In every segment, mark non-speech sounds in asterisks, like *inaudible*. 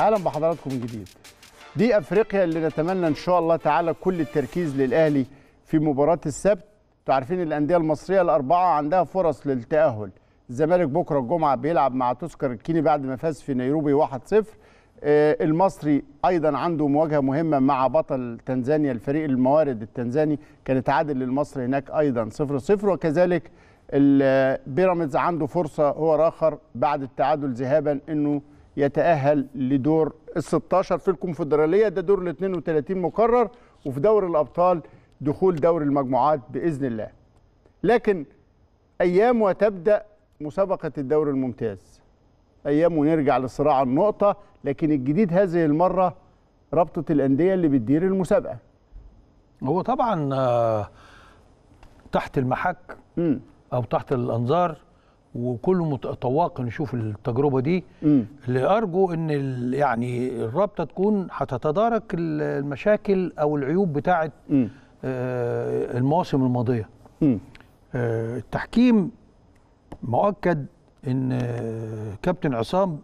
اهلا بحضراتكم من جديد دي افريقيا اللي نتمنى ان شاء الله تعالى كل التركيز للاهلي في مباراه السبت انتوا عارفين الانديه المصريه الاربعه عندها فرص للتاهل الزمالك بكره الجمعه بيلعب مع تذكر الكيني بعد ما فاز في نيروبي 1-0 آه، المصري ايضا عنده مواجهه مهمه مع بطل تنزانيا الفريق الموارد التنزاني كان اتعادل للمصري هناك ايضا 0-0 وكذلك آه، بيراميدز عنده فرصه هو اخر بعد التعادل ذهابا انه يتأهل لدور ال 16 في الكونفدرالية ده دور ال 32 مقرر وفي دور الأبطال دخول دور المجموعات بإذن الله لكن أيام وتبدأ مسابقة الدور الممتاز أيام ونرجع لصراع النقطة لكن الجديد هذه المرة رابطة الأندية اللي بتدير المسابقة هو طبعا آه، تحت المحك م. أو تحت الأنظار وكله متطوق نشوف التجربه دي م. اللي ارجو ان يعني الرابطه تكون هتتدارك المشاكل او العيوب بتاعه آه المواسم الماضيه آه التحكيم مؤكد ان آه، كابتن عصام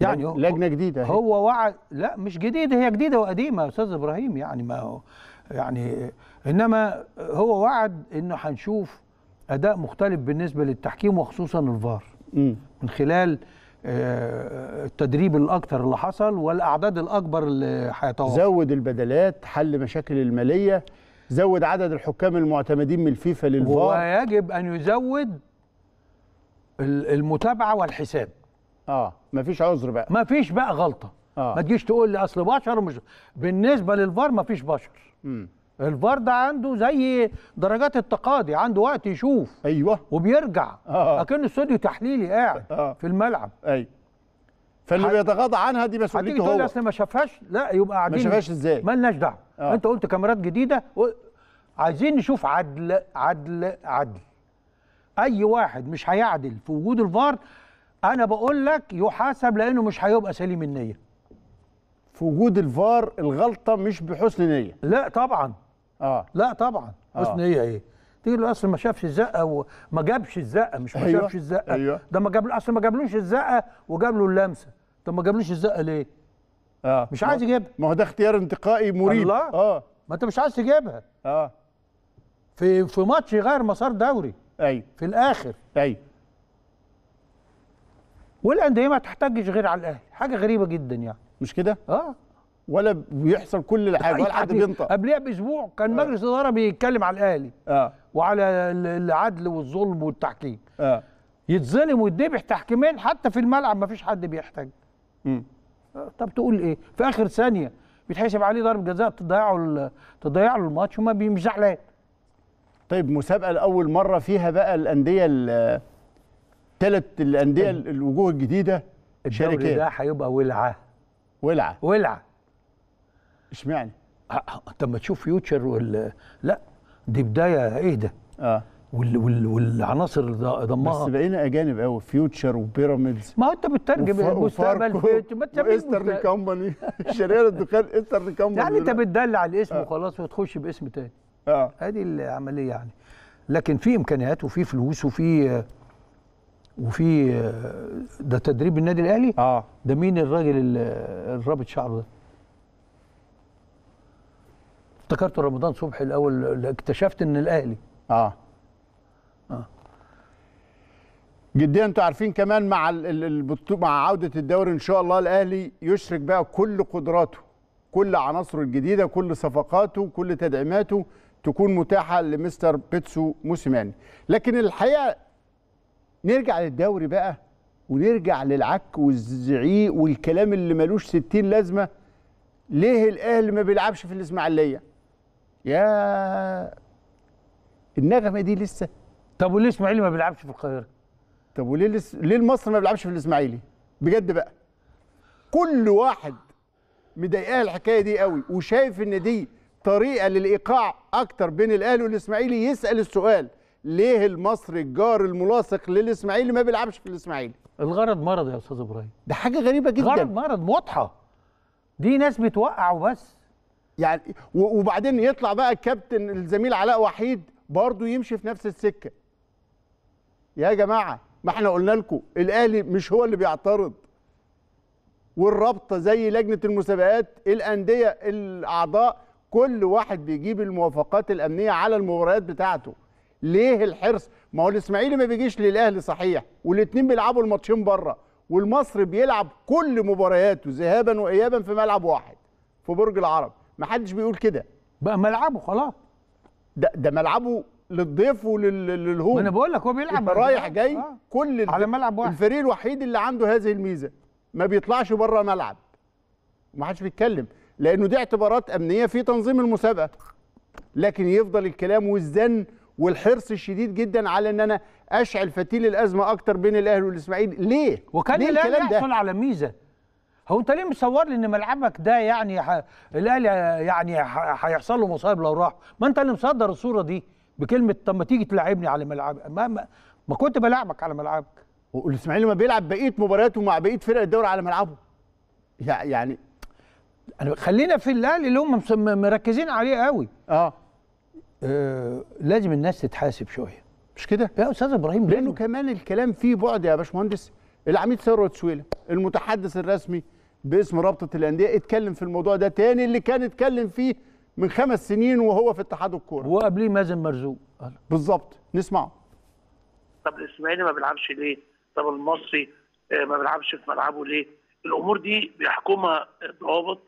يعني لجنه جديده هي. هو وعد لا مش جديده هي جديده وقديمه يا استاذ ابراهيم يعني ما يعني انما هو وعد انه هنشوف اداء مختلف بالنسبه للتحكيم وخصوصا الفار من خلال آه، التدريب الاكثر اللي حصل والاعداد الاكبر اللي هيتوقف زود البدلات حل مشاكل الماليه زود عدد الحكام المعتمدين من الفيفا للفار ويجب ان يزود المتابعه والحساب اه مفيش عذر بقى مفيش بقى غلطه آه. ما تجيش تقول لي اصل بشر ومش بالنسبه للفار مفيش بشر امم الفار ده عنده زي درجات التقاضي عنده وقت يشوف ايوه وبيرجع آه. اكنه استوديو تحليلي قاعد آه. في الملعب ايوه فاللي بيتغاضى عنها دي مسؤوليته هو اصل ما شافهاش لا يبقى قاعدين ما شافهاش ازاي مالناش دعوه آه. انت قلت كاميرات جديده عايزين نشوف عدل عدل عدل اي واحد مش هيعدل في وجود الفار انا بقول لك يحاسب لانه مش هيبقى سليم النيه في وجود الفار الغلطه مش بحسن نيه لا طبعا اه لا طبعا آه. حسن هي إيه،, ايه تيجي له اصل ما شافش الزقه وما جابش الزقه مش ما أيوة. شافش الزقه أيوة. ده ما جاب اصل ما جابلوش الزقه وجاب له اللمسه طب ما جابلوش الزقه ليه؟ اه مش عايز يجيبها ما هو ده اختيار انتقائي مريب الله اه ما انت مش عايز تجيبها اه في في ماتش يغير مسار دوري ايوه في الاخر ايوه والانديه ما تحتاجش غير على الاهلي حاجه غريبه جدا يعني مش كده؟ اه ولا بيحصل كل الحاجه ولا حد بينطق قبلها باسبوع كان آه. مجلس الاداره بيتكلم على الاهلي اه وعلى العدل والظلم والتحكيم اه يتظلم ويتذبح تحكيمين حتى في الملعب ما فيش حد بيحتاج امم طب تقول ايه في اخر ثانيه بيتحسب عليه ضرب جزاء تضيعه تضيع له الماتش وما بيمش زعلان طيب مسابقه لاول مره فيها بقى الانديه الثلاث الانديه الوجوه الجديده الشركات ده هيبقى ولعه ولعه ولعه اشمعنى؟ طب ما تشوف فيوتشر وال لا دي بدايه ايه ده؟ اه وال وال والعناصر اللي ضمها بس بقينا اجانب قوي فيوتشر وبيراميدز ما هو انت بتترجم إيه؟ مستقبل فيوتشر ايسترن كومباني *laughs* شريان الدخان ايسترن كومباني يعني انت بتدلع على الاسم آه. وخلاص وتخش باسم تاني اه ادي العمليه يعني لكن في امكانيات وفي فلوس وفي وفي آه، ده تدريب النادي الاهلي اه ده مين الراجل الرابط شعره ده؟ افتكرت رمضان صبحي الاول اكتشفت ان الاهلي اه اه جديا انتوا عارفين كمان مع مع عوده الدوري ان شاء الله الاهلي يشرك بقى كل قدراته كل عناصره الجديده كل صفقاته كل تدعيماته تكون متاحه لمستر بيتسو موسيماني لكن الحقيقه نرجع للدوري بقى ونرجع للعك والزعيق والكلام اللي ملوش ستين لازمه ليه الاهلي ما بيلعبش في الاسماعيليه يا النغمه دي لسه طب وليه الاسماعيلي ما بيلعبش في القاهره طب وليه لس... ليه المصري ما بيلعبش في الاسماعيلي بجد بقى كل واحد مضايقاه الحكايه دي قوي وشايف ان دي طريقه للايقاع اكتر بين الاهلي والاسماعيلي يسال السؤال ليه المصري الجار الملاصق للاسماعيلي ما بيلعبش في الاسماعيلي الغرض مرض يا استاذ ابراهيم ده حاجه غريبه جدا غرض مرض واضحه دي ناس بتوقع وبس يعني وبعدين يطلع بقى الكابتن الزميل علاء وحيد برضه يمشي في نفس السكه يا جماعه ما احنا قلنا لكم الاهلي مش هو اللي بيعترض والرابطه زي لجنه المسابقات الانديه الاعضاء كل واحد بيجيب الموافقات الامنيه على المباريات بتاعته ليه الحرص ما هو الاسماعيلي ما بيجيش للاهلي صحيح والاثنين بيلعبوا الماتشين بره والمصري بيلعب كل مبارياته ذهابا وايابا في ملعب واحد في برج العرب ما حدش بيقول كده بقى ملعبه خلاص ده ده ملعبه للضيف وللهوم ما انا بقول لك هو بيلعب رايح جاي آه. كل على ملعب واحد الفريق الوحيد اللي عنده هذه الميزه ما بيطلعش بره ملعب ما حدش بيتكلم لانه دي اعتبارات امنيه في تنظيم المسابقه لكن يفضل الكلام والزن والحرص الشديد جدا على ان انا اشعل فتيل الازمه اكتر بين الاهلي والاسماعيلي ليه وكان ليه الكلام ده يحصل على ميزه هو انت ليه مصور لي ان ملعبك ده يعني ح... الاهلي يعني هيحصل له مصايب لو راح ما انت اللي مصدر الصوره دي بكلمه طب ما تيجي تلعبني على ملعبك ما, ما, ما كنت بلعبك على ملعبك والاسماعيلي ما بيلعب بقيه مبارياته مع بقيه فرق الدوري على ملعبه يعني انا خلينا في الاهلي اللي هم مركزين عليه قوي اه, آه لازم الناس تتحاسب شويه مش كده يا استاذ ابراهيم لانه كمان الكلام فيه بعد يا باشمهندس العميد ثروت سويله المتحدث الرسمي باسم رابطه الانديه اتكلم في الموضوع ده تاني اللي كان اتكلم فيه من خمس سنين وهو في اتحاد الكوره وقبليه مازن مرزوق بالظبط نسمعه طب الاسماعيلي ما بيلعبش ليه؟ طب المصري آه، ما بيلعبش في ملعبه ليه؟ الامور دي بيحكمها ضوابط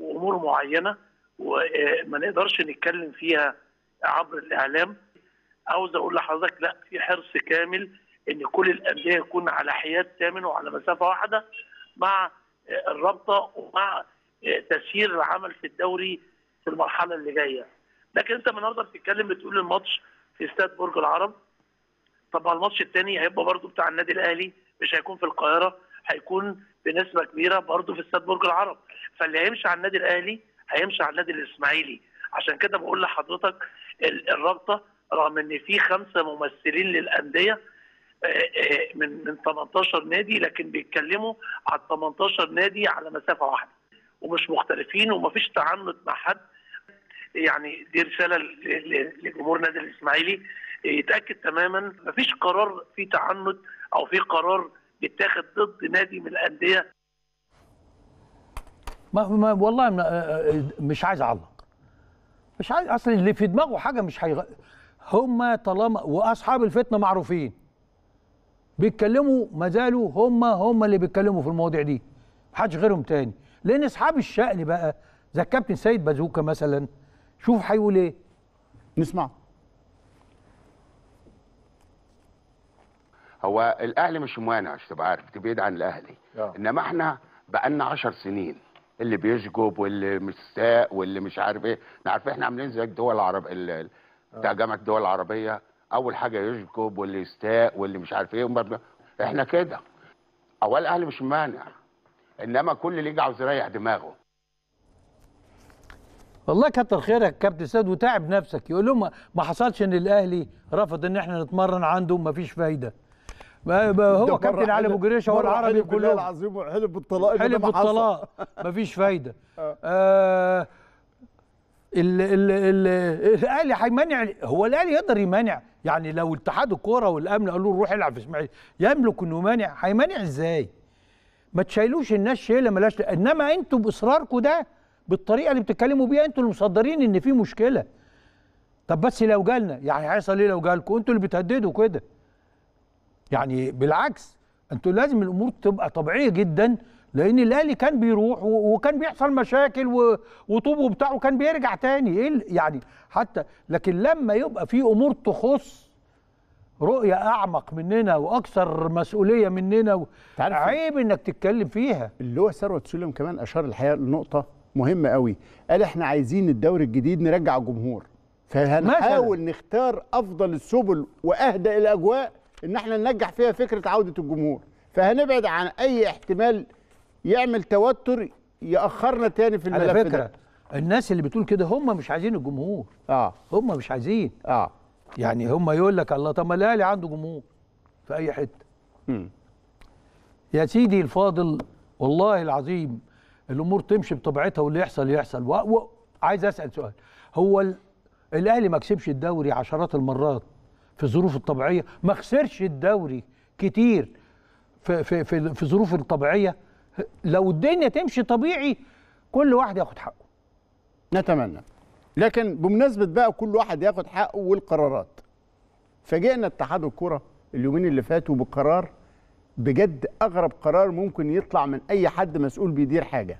وامور معينه وما نقدرش نتكلم فيها عبر الاعلام عاوز اقول لحضرتك لا في حرص كامل ان كل الانديه يكون على حياد تامن وعلى مسافه واحده مع الرابطه ومع تسيير العمل في الدوري في المرحله اللي جايه لكن انت النهارده بتتكلم بتقول الماتش في استاد برج العرب طبعا الماتش الثاني هيبقى برضه بتاع النادي الاهلي مش هيكون في القاهره هيكون بنسبه كبيره برضه في استاد برج العرب فاللي هيمشي على النادي الاهلي هيمشي على النادي الاسماعيلي عشان كده بقول لحضرتك الرابطه رغم ان في خمسه ممثلين للانديه آه، آه، من من 18 نادي لكن بيتكلموا على 18 نادي على مسافه واحده ومش مختلفين ومفيش تعنت مع حد يعني دي رساله لجمهور نادي الاسماعيلي يتاكد تماما مفيش قرار في تعنت او في قرار بيتاخد ضد نادي من الانديه ما, ما والله آه، مش عايز اعلق مش عايز اصل اللي في دماغه حاجه مش هيغ... هم طالما واصحاب الفتنه معروفين بيتكلموا ما زالوا هم هم اللي بيتكلموا في المواضيع دي محدش غيرهم تاني لان اصحاب الشأن بقى زي الكابتن سيد بازوكا مثلا شوف هيقول ايه نسمعه هو الاهلي مش موانع عشان تبقى عارف تبعد عن الاهلي آه. انما احنا بقالنا 10 سنين اللي بيشجب واللي مش ساق واللي مش عارف ايه نعرف احنا عاملين زي الدول العربيه بتاع آه. جامعه الدول العربيه اول حاجه يشكب واللي يستاء واللي مش عارف ايه احنا كده اول الاهلي مش مانع انما كل اللي يجي عاوز يريح دماغه والله كتر خيرك كابتن سيد وتعب نفسك يقول لهم ما حصلش ان الاهلي رفض ان احنا نتمرن عنده ما فيش فايده ما هو كابتن علي ابو جريشه هو العربي كله العظيم حلف بالطلاق حلف بالطلاق مفيش فايده آه, آه، الاهلي هيمانع هو الاهلي يقدر يمانع يعني لو اتحاد الكوره والامن قالوا له روح العب في اسماعيليه يملك انه يمانع هيمانع ازاي؟ ما تشيلوش الناس شيله ملاش انما انتوا باصراركم ده بالطريقه اللي بتتكلموا بيها انتوا اللي مصدرين ان في مشكله طب بس لو جالنا يعني هيحصل ايه لو جالكم انتوا اللي بتهددوا كده يعني بالعكس انتوا لازم الامور تبقى طبيعيه جدا لان الاهلي كان بيروح وكان بيحصل مشاكل وطوبه بتاعه كان بيرجع تاني ايه يعني حتى لكن لما يبقى في امور تخص رؤيه اعمق مننا واكثر مسؤوليه مننا عيب انك تتكلم فيها اللي هو ثروت سلم كمان اشار الحقيقه لنقطه مهمه قوي قال احنا عايزين الدوري الجديد نرجع الجمهور فهنحاول نختار افضل السبل واهدى الاجواء ان احنا ننجح فيها فكره عوده الجمهور فهنبعد عن اي احتمال يعمل توتر ياخرنا تاني في الملف على فكره ده. الناس اللي بتقول كده هم مش عايزين الجمهور اه هم مش عايزين اه يعني هم يقول لك الله طب ما الاهلي عنده جمهور في اي حته امم يا سيدي الفاضل والله العظيم الامور تمشي بطبيعتها واللي يحصل يحصل وعايز اسال سؤال هو الاهلي ما كسبش الدوري عشرات المرات في الظروف الطبيعيه ما خسرش الدوري كتير في في في, في الظروف الطبيعيه لو الدنيا تمشي طبيعي كل واحد ياخد حقه نتمنى لكن بمناسبه بقى كل واحد ياخد حقه والقرارات فاجئنا اتحاد الكره اليومين اللي فاتوا بقرار بجد اغرب قرار ممكن يطلع من اي حد مسؤول بيدير حاجه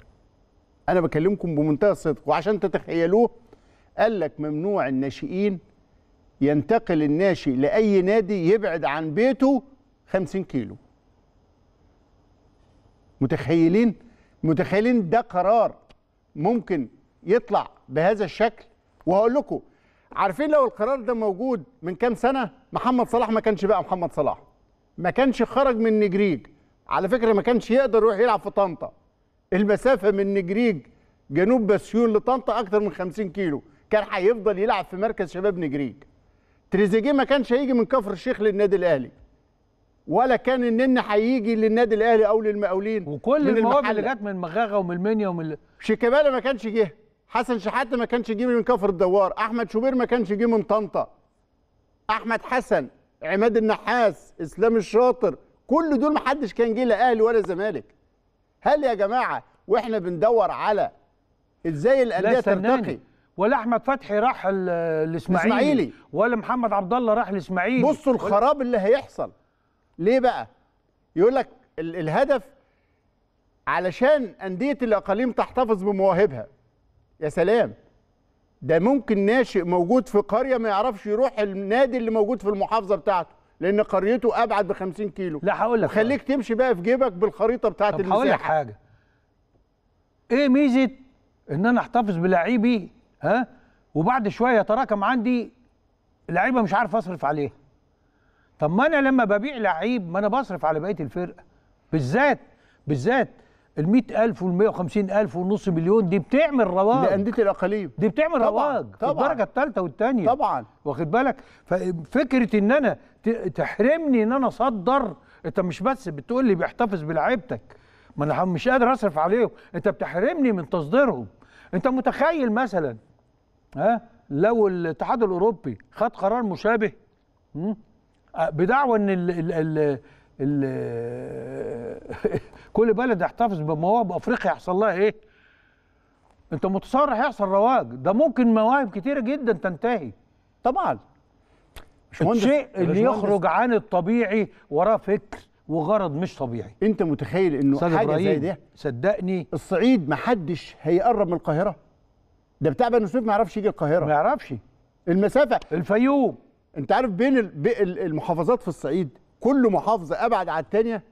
انا بكلمكم بمنتهى الصدق وعشان تتخيلوه قال لك ممنوع الناشئين ينتقل الناشئ لاي نادي يبعد عن بيته 50 كيلو متخيلين متخيلين ده قرار ممكن يطلع بهذا الشكل وهقول لكم عارفين لو القرار ده موجود من كام سنه محمد صلاح ما كانش بقى محمد صلاح ما كانش خرج من نجريج على فكره ما كانش يقدر يروح يلعب في طنطا المسافه من نجريج جنوب بسيون لطنطا اكتر من 50 كيلو كان هيفضل يلعب في مركز شباب نجريج تريزيجيه ما كانش هيجي من كفر الشيخ للنادي الاهلي ولا كان النن هيجي للنادي الاهلي او للمقاولين وكل المواهب اللي جت من مغاغه ومن المنيا ومن شيكابالا ما كانش جه حسن شحاته ما كانش جه من كفر الدوار احمد شوبير ما كانش جه من طنطا احمد حسن عماد النحاس اسلام الشاطر كل دول ما حدش كان جه لا اهلي ولا زمالك هل يا جماعه واحنا بندور على ازاي الانديه ترتقي ولا احمد فتحي راح الاسماعيلي ولا محمد عبد الله راح الاسماعيلي بصوا الخراب اللي هيحصل ليه بقى يقول لك الهدف علشان انديه الاقاليم تحتفظ بمواهبها يا سلام ده ممكن ناشئ موجود في قريه ما يعرفش يروح النادي اللي موجود في المحافظه بتاعته لان قريته ابعد ب 50 كيلو لا هقول لك خليك تمشي بقى في جيبك بالخريطه بتاعه المساحه هقول لك حاجه ايه ميزه ان انا احتفظ بلعيبي ها وبعد شويه يتراكم عندي لعيبه مش عارف اصرف عليها طب ما انا لما ببيع لعيب ما انا بصرف على بقيه الفرقه بالذات بالذات ال 100000 وال 150000 ونص مليون دي بتعمل رواج لانديه الاقاليم دي بتعمل طبعًا رواج طبعًا الدرجه الثالثه والثانيه طبعا واخد بالك ففكره ان انا تحرمني ان انا اصدر انت مش بس بتقول لي بيحتفظ بلعيبتك ما انا مش قادر اصرف عليهم انت بتحرمني من تصديرهم انت متخيل مثلا ها لو الاتحاد الاوروبي خد قرار مشابه بدعوى ان ال ال ال ال *laughs* كل بلد يحتفظ بمواهب افريقيا يحصل لها ايه؟ انت متصور هيحصل رواج ده ممكن مواهب كتيره جدا تنتهي طبعا الشيء اللي يخرج عن الطبيعي وراه فكر وغرض مش طبيعي انت متخيل انه حاجه زي ده صدقني الصعيد ما حدش هيقرب من القاهره ده بتاع بني سويف ما يعرفش يجي القاهره ما يعرفش المسافه الفيوم انت عارف بين المحافظات في الصعيد كل محافظه ابعد عن الثانيه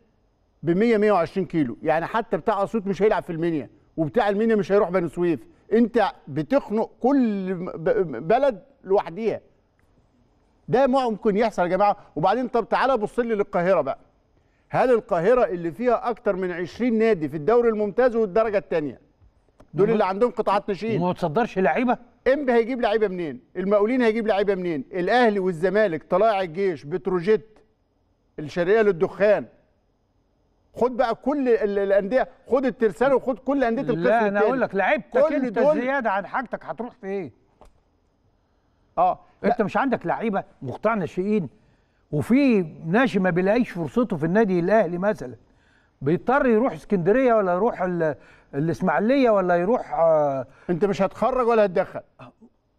ب 100 120 كيلو يعني حتى بتاع اسيوط مش هيلعب في المنيا وبتاع المنيا مش هيروح بني سويف انت بتخنق كل بلد لوحديها ده ممكن يحصل يا جماعه وبعدين طب تعالى بص لي للقاهره بقى هل القاهره اللي فيها اكتر من 20 نادي في الدوري الممتاز والدرجه الثانيه دول اللي عندهم قطاعات ناشئين وما تصدرش لعيبه امبي هيجيب لعيبه منين المقاولين هيجيب لعيبه منين الاهلي والزمالك طلائع الجيش بتروجيت الشرقيه للدخان خد بقى كل الانديه خد الترسانه وخد كل انديه القسم لا انا اقول لك لعيبتك انت زياده عن حاجتك هتروح في ايه اه انت مش عندك لعيبه مقطع ناشئين وفي ناشئ ما بيلاقيش فرصته في النادي الاهلي مثلا بيضطر يروح اسكندريه ولا يروح الاسماعيليه ولا يروح آه انت مش هتخرج ولا هتدخل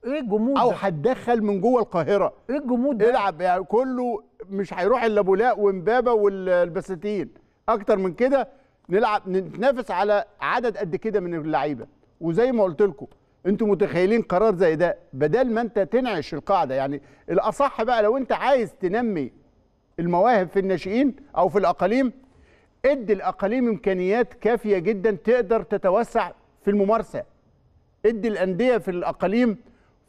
ايه الجمود او هتدخل من جوه القاهره ايه الجمود ده العب يعني كله مش هيروح الا بولاء ومبابه والبساتين اكتر من كده نلعب نتنافس على عدد قد كده من اللعيبه وزي ما قلت لكم انتوا متخيلين قرار زي ده بدل ما انت تنعش القاعده يعني الاصح بقى لو انت عايز تنمي المواهب في الناشئين او في الاقاليم ادي الاقاليم امكانيات كافيه جدا تقدر تتوسع في الممارسه ادي الانديه في الاقاليم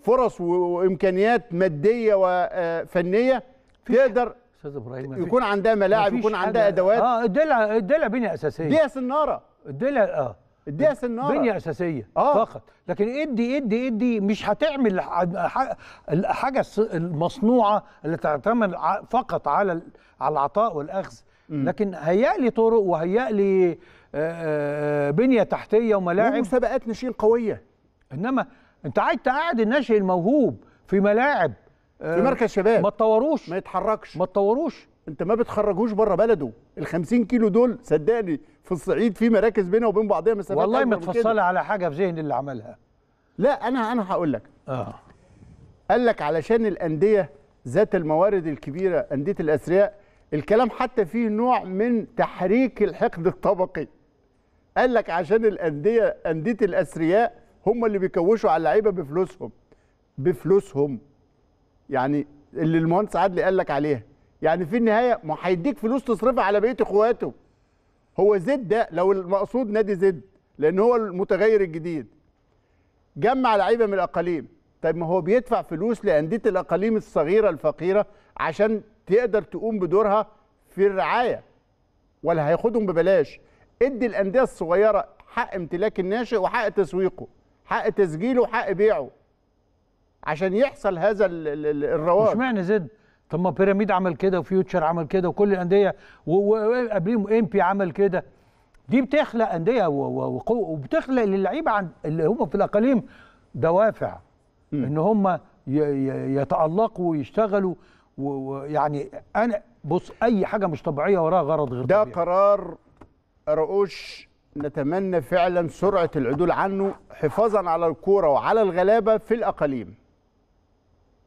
فرص وامكانيات ماديه وفنيه تقدر استاذ ابراهيم يكون عندها ملاعب يكون عندها ادوات اه اديلها اديلها بنيه اساسيه اديها سناره الدلع اه اديها سناره بنيه اساسيه آه. فقط لكن ادي ادي ادي مش هتعمل الحاجه المصنوعه اللي تعتمد فقط على على العطاء والاخذ لكن هيأ لي طرق وهيأ لي آه، آه، بنيه تحتيه وملاعب ومسابقات ناشئين قويه انما انت عايز تقعد الناشئ الموهوب في ملاعب آه، في مركز شباب ما تطوروش ما يتحركش ما تطوروش انت ما بتخرجوش بره بلده ال 50 كيلو دول صدقني في الصعيد في مراكز بينها وبين بعضها مسافات والله متفصله على حاجه في ذهن اللي عملها لا انا انا هقول لك اه قال لك علشان الانديه ذات الموارد الكبيره انديه الاثرياء الكلام حتى فيه نوع من تحريك الحقد الطبقي قال لك عشان الانديه انديه الاثرياء هم اللي بيكوشوا على اللعيبه بفلوسهم بفلوسهم يعني اللي المهندس عدلي قال لك عليها يعني في النهايه ما هيديك فلوس تصرفها على بقيه اخواته هو زد ده لو المقصود نادي زد لان هو المتغير الجديد جمع لعيبه من الاقاليم طيب ما هو بيدفع فلوس لانديه الاقاليم الصغيره الفقيره عشان تقدر تقوم بدورها في الرعايه ولا هياخدهم ببلاش ادي الانديه الصغيره حق امتلاك الناشئ وحق تسويقه حق تسجيله وحق بيعه عشان يحصل هذا الرواج مش معنى زد طب ما بيراميد عمل كده وفيوتشر عمل كده وكل الانديه وقبليهم امبي عمل كده دي بتخلق انديه وقوه وبتخلق للعيبه عن اللي هم في الاقاليم دوافع م. ان هم يتالقوا ويشتغلوا ويعني انا بص اي حاجه مش طبيعيه وراها غرض غير ده طبيعي ده قرار رؤوش نتمنى فعلا سرعه العدول عنه حفاظا على الكوره وعلى الغلابه في الاقاليم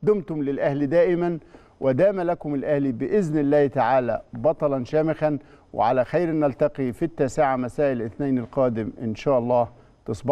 دمتم للاهلي دائما ودام لكم الاهلي باذن الله تعالى بطلا شامخا وعلى خير نلتقي في التاسعه مساء الاثنين القادم ان شاء الله تصبح